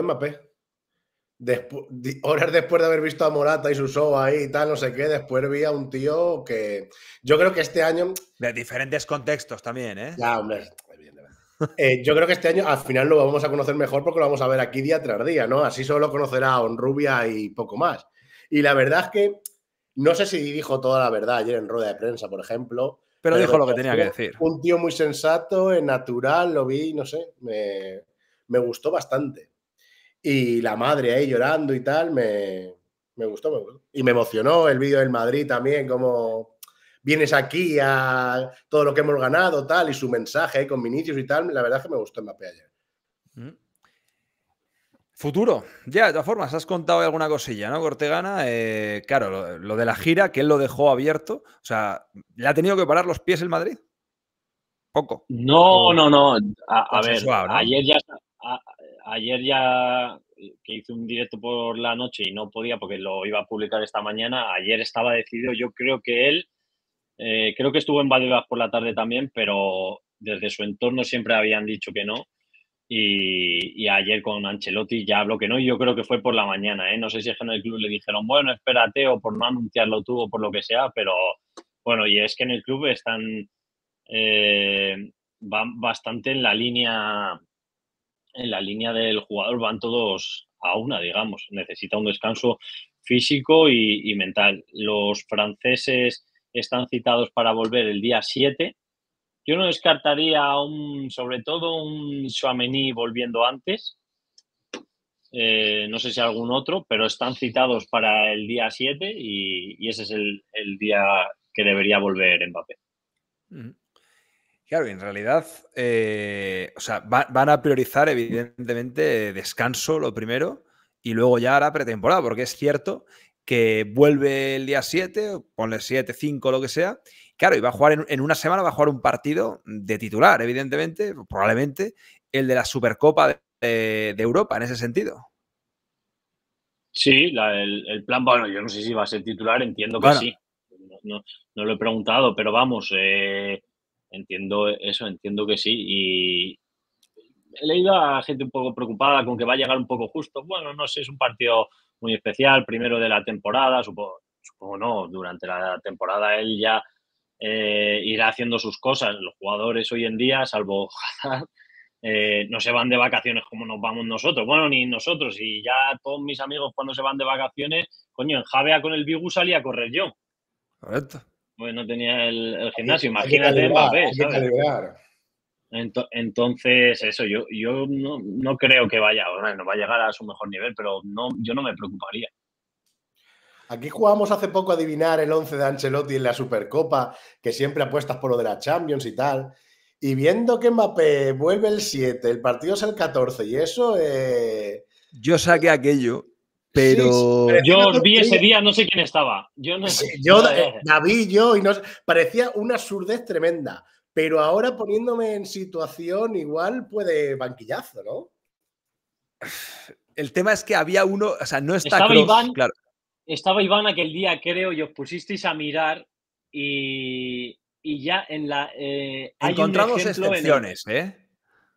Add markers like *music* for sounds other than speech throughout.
en Mbappé. horas después de haber visto a Morata y su show ahí y tal, no sé qué, después vi a un tío que yo creo que este año... De diferentes contextos también, ¿eh? Ya, hombre, eh, yo creo que este año al final lo vamos a conocer mejor porque lo vamos a ver aquí día tras día, ¿no? Así solo conocerá a Onrubia y poco más. Y la verdad es que no sé si dijo toda la verdad ayer en rueda de prensa, por ejemplo. Pero, dijo lo que tenía que decir. Un tío muy sensato, eh, natural, lo vi, no sé, me, me gustó bastante. Y la madre ahí llorando y tal, me, me gustó, Y me emocionó el vídeo del Madrid también, como vienes aquí a todo lo que hemos ganado, tal, y su mensaje con Vinicius y tal, la verdad es que me gustó en ayer. Mm. Futuro. Ya, de todas formas, has contado alguna cosilla, ¿no? Cortegana, eh, claro, lo, de la gira, que él lo dejó abierto. O sea, ¿le ha tenido que parar los pies el Madrid? Poco. No, no, no. A, pues ver, ayer ya, ayer ya eh, que hice un directo por la noche y no podía porque lo iba a publicar esta mañana, ayer estaba decidido, yo creo que él, eh, creo que estuvo en Valdebebas por la tarde también, pero desde su entorno siempre habían dicho que no. Y, ayer con Ancelotti ya habló que no, y yo creo que fue por la mañana, ¿eh? no sé si es que en el club le dijeron, bueno, espérate, o por no anunciarlo tú, o por lo que sea, pero bueno, y es que en el club están van bastante en la línea en la línea del jugador van todos a una, digamos. Necesita un descanso físico y, mental. Los franceses están citados para volver el día 7. Yo no descartaría un, sobre todo un Suamení volviendo antes. Eh, no sé si algún otro, pero están citados para el día 7 y, ese es el, día que debería volver Mbappé. Mm. Claro, en realidad, eh, o sea, van a priorizar evidentemente descanso lo primero y luego ya hará pretemporada, porque es cierto que vuelve el día 7, ponle 7, 5, lo que sea. Claro, y va a jugar en, una semana, va a jugar un partido de titular, evidentemente, probablemente el de la Supercopa de, Europa en ese sentido. Sí, el, plan, bueno, yo no sé si va a ser titular, entiendo que sí. No, lo he preguntado, pero vamos, eh, Entiendo eso, entiendo que sí. Y he leído a gente un poco preocupada con que va a llegar un poco justo. Bueno, no sé, es un partido muy especial, primero de la temporada, supongo, supongo no, durante la temporada él ya eh, irá haciendo sus cosas. Los jugadores hoy en día, salvo *laughs* eh, no se van de vacaciones como nos vamos nosotros. Bueno, ni nosotros. Y ya todos mis amigos cuando se van de vacaciones, coño, en Javea con el Bigu salía a correr yo. Correcto. Pues no tenía el, gimnasio, imagínate Mbappé, ¿sabes? Entonces, eso, yo, yo no, creo que vaya, bueno, va a llegar a su mejor nivel, pero no, yo no me preocuparía. Aquí jugamos hace poco a adivinar el 11 de Ancelotti en la Supercopa, que siempre apuestas por lo de la Champions y tal. Y viendo que Mbappé vuelve el 7, el partido es el 14 y eso... Eh, yo saqué aquello pero. yo os vi ese día, no sé quién estaba. Yo no sé. Yo, eh, David, yo, y no Parecía una surdez tremenda. Pero ahora poniéndome en situación, igual puede banquillazo, ¿no? El tema es que había uno, o sea, no está estaba Iván, claro. Estaba Iván aquel día, creo, y os pusisteis a mirar y, ya en la. Eh, Encontramos excepciones, ¿eh?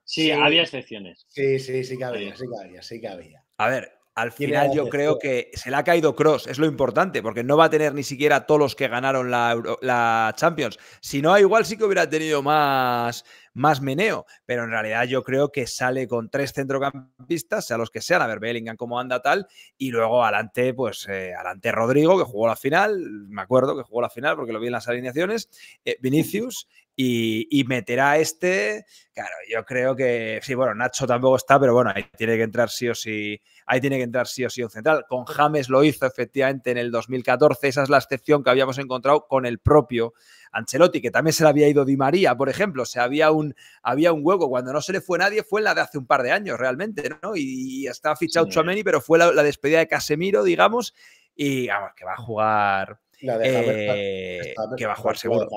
Sí, había excepciones. Sí, sí, sí sí que había, sí que había. A ver, al final yo creo que se le ha caído Cross, es lo importante, porque no va a tener ni siquiera todos los que ganaron la, Champions. Si no, igual sí que hubiera tenido más, más meneo, pero en realidad yo creo que sale con tres centrocampistas, sea los que sean, a ver Bellingham cómo anda tal, y luego adelante, pues eh, adelante Rodrigo, que jugó la final, me acuerdo que jugó la final porque lo vi en las alineaciones, eh, Vinicius, y, meterá este. Claro, yo creo que. Sí, bueno, Nacho tampoco está, pero bueno, ahí tiene que entrar sí o sí. Ahí tiene que entrar sí o sí un central. Con James lo hizo efectivamente en el 2014. Esa es la excepción que habíamos encontrado con el propio Ancelotti, que también se le había ido Di María, por ejemplo. O sea, había un, había un hueco. Cuando no se le fue nadie, fue en la de hace un par de años realmente, ¿no? Y, estaba está fichado sí. pero fue la, despedida de Casemiro, digamos. Y vamos, que va a jugar. Eh, que va a jugar seguro.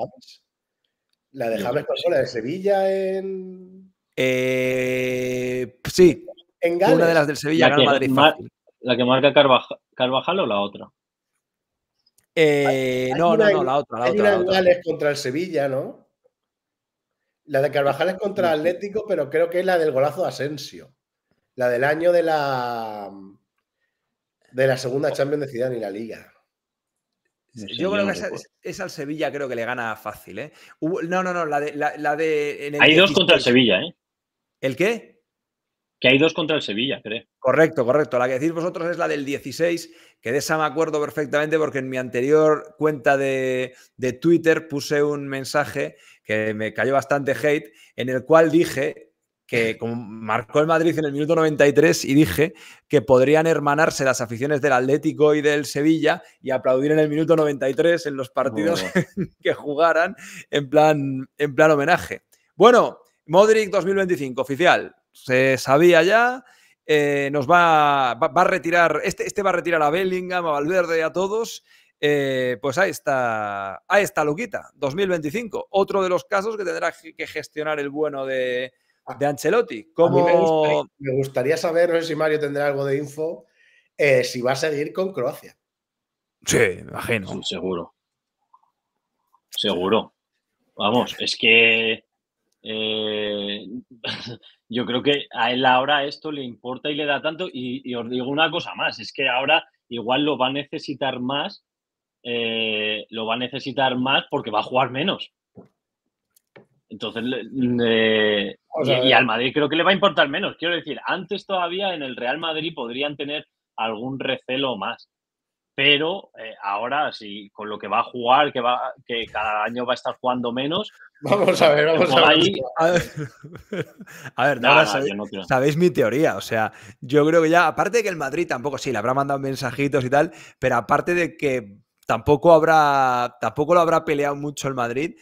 ¿La de dejables la de Sevilla eh, en...? sí. Una de las del Sevilla la que, Madrid ¿La que marca Carvajal, o la otra? Eh, no, no, no, la otra. La otra, una Gales contra el Sevilla, ¿no? La de Carvajal es contra Atlético, pero creo que es la del golazo de Asensio. La del año de la de la segunda Champions de Ciudad y la Liga. Eh, yo creo que esa, es al Sevilla, creo que le gana fácil, ¿eh? no, no, no, la de. La, de hay dos contra el Sevilla, ¿eh? ¿El qué? Que hay dos contra el Sevilla, creo. Correcto, correcto. La que decís vosotros es la del 16, que de esa me acuerdo perfectamente porque en mi anterior cuenta de, de Twitter puse un mensaje que me cayó bastante hate, en el cual dije que marcó el Madrid en el minuto 93 y dije que podrían hermanarse las aficiones del Atlético y del Sevilla y aplaudir en el minuto 93 en los partidos *laughs* que jugaran en plan, en plan homenaje. Bueno, Modric 2025, oficial. Se sabía ya. Eh, nos va, a retirar, este, este va a retirar a Bellingham, a Valverde, a todos. Eh, pues ahí está, ahí está Luquita, 2025. Otro de los casos que tendrá que gestionar el bueno de, Ah. de Ancelotti. Como... Me gustaría saber, no sé si Mario tendrá algo de info, eh, si va a seguir con Croacia. Sí, imagino. seguro. Seguro. Vamos, es que eh, *laughs* yo creo que a él ahora esto le importa y le da tanto. Y, os digo una cosa más, es que ahora igual lo va a necesitar más, eh, lo va a necesitar más porque va a jugar menos. Entonces, y, eh, al Madrid creo que le va a importar menos. Quiero decir, antes todavía en el Real Madrid podrían tener algún recelo más. Pero eh, ahora, sí con lo que va a jugar, que va que cada año va a estar jugando menos. Vamos a ver, vamos a ver. A ver, *laughs* nada, sabéis, mi teoría. O sea, yo creo que ya, aparte de que el Madrid tampoco, sí, le habrá mandado mensajitos y tal, pero aparte de que tampoco habrá, tampoco lo habrá peleado mucho el Madrid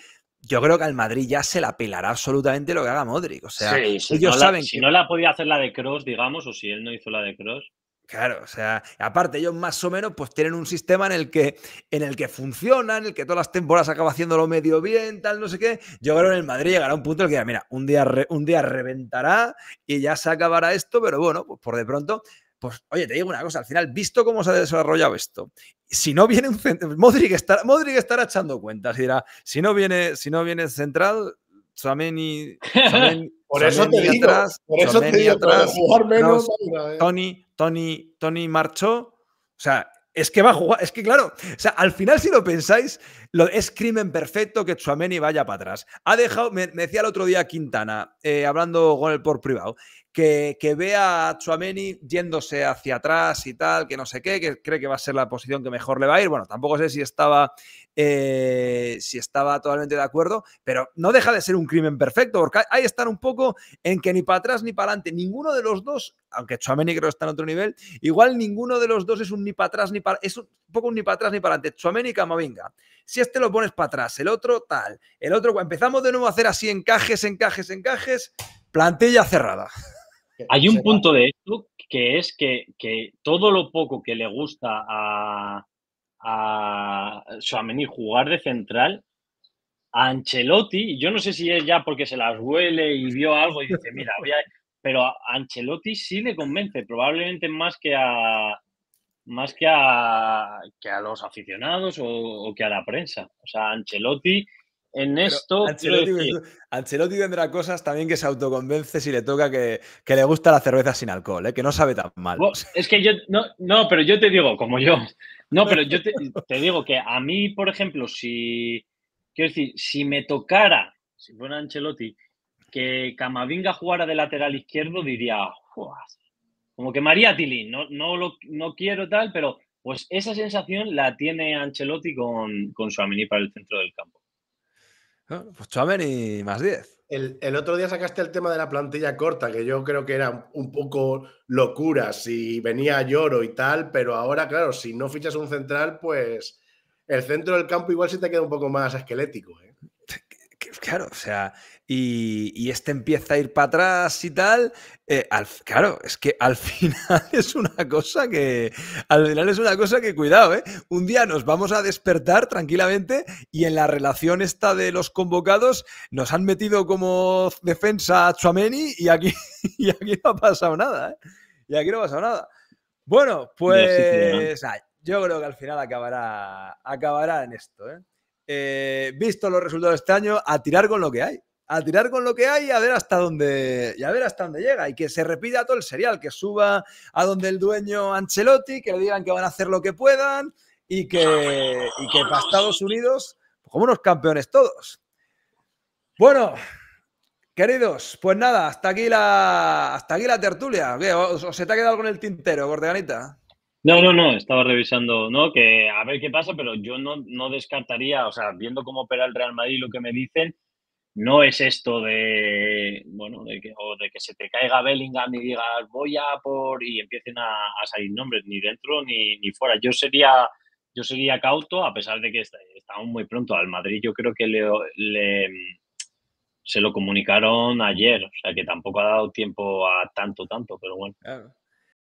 yo creo que al Madrid ya se la pelará absolutamente lo que haga Modric. O sea, si ellos no la, saben si no la podía hacer la de Cross, digamos, o si él no hizo la de Cross. Claro, o sea, aparte ellos más o menos pues tienen un sistema en el que en el que funciona, en el que todas las temporadas acaba haciéndolo medio bien, tal, no sé qué. Yo creo que en el Madrid llegará un punto en el que mira, un día, un día reventará y ya se acabará esto, pero bueno, pues por de pronto pues, oye, te digo una cosa, al final, visto cómo se ha desarrollado esto, si no viene un centro. Modric estará, Modric echando cuentas y dirá, si no viene, si no viene central, *laughs* por eso te por eso Tony, Tony, Tony marchó, o sea, es que va a jugar, es que claro, o sea, al final si lo pensáis, es crimen perfecto que Chuameni vaya para atrás. Ha dejado, me, decía el otro día Quintana, eh, hablando con el por privado, que, vea a Chuameni yéndose hacia atrás y tal, que no sé qué, que cree que va a ser la posición que mejor le va a ir. Bueno, tampoco sé si estaba, eh, si estaba totalmente de acuerdo, pero no deja de ser un crimen perfecto, porque ahí estar un poco en que ni para atrás ni para adelante, ninguno de los dos, aunque Chuameni creo que está en otro nivel, igual ninguno de los dos es un ni para atrás ni para, es un poco un ni para atrás ni para adelante, Chuameni y Camavinga. Si este lo pones para atrás, el otro tal, el otro, empezamos de nuevo a hacer así encajes, encajes, encajes, plantilla cerrada. Hay un punto de esto que es que, todo lo poco que le gusta a, a Suamení jugar de central, a Ancelotti, yo no sé si es ya porque se las huele y vio algo y dice, mira, *laughs* pero a Ancelotti sí le convence, probablemente más que a más que a, que a los aficionados o, o, que a la prensa. O sea, Ancelotti en esto. Ancelotti, vendrá tendrá cosas también que se autoconvence si le toca que, le gusta la cerveza sin alcohol, ¿eh? que no sabe tan mal. es que yo. No, pero yo te digo, como yo. No, pero yo *laughs* te, digo que a mí, por ejemplo, si. Quiero decir, si me tocara, si fuera Ancelotti, que Camavinga jugara de lateral izquierdo, diría. Como que María Tilly, no, no, lo, no quiero tal, pero pues esa sensación la tiene Ancelotti con, con su para el centro del campo. Pues pues y más 10. El, otro día sacaste el tema de la plantilla corta, que yo creo que era un poco locura si venía lloro y tal, pero ahora, claro, si no fichas un central, pues el centro del campo igual sí te queda un poco más esquelético. ¿eh? Claro, o sea, y, este empieza a ir para atrás y tal. Eh, claro, es que al *laughs* final es una cosa que. Al final es una cosa que, cuidado, ¿eh? Un día nos vamos a despertar tranquilamente y en la relación esta de los convocados nos han metido como defensa a Chuameni y aquí, *laughs* y aquí no ha pasado nada, ¿eh? Y aquí no ha pasado nada. Bueno, pues. yo creo que al final acabará, acabará en esto, eh. Eh, visto los resultados de este año, a tirar con lo que hay a tirar con lo que hay y a ver hasta dónde, a ver hasta dónde llega. Y que se repita todo el serial, que suba a donde el dueño Ancelotti, que le digan que van a hacer lo que puedan y que, y que para Estados Unidos, pues, como unos campeones todos. Bueno, queridos, pues nada, hasta aquí la, hasta aquí la tertulia. ¿Os, se te ha quedado con el tintero, Gordianita No, no, no, estaba revisando, ¿no? Que a ver qué pasa, pero yo no, no descartaría, o sea, viendo cómo opera el Real Madrid, lo que me dicen, no es esto de, bueno, de que, o de que se te caiga Bellingham y digas voy a por y empiecen a, salir nombres ni dentro ni, ni, fuera. Yo sería, yo sería cauto, a pesar de que estamos muy pronto al Madrid. Yo creo que le, le, se lo comunicaron ayer, o sea que tampoco ha dado tiempo a tanto, tanto, pero bueno.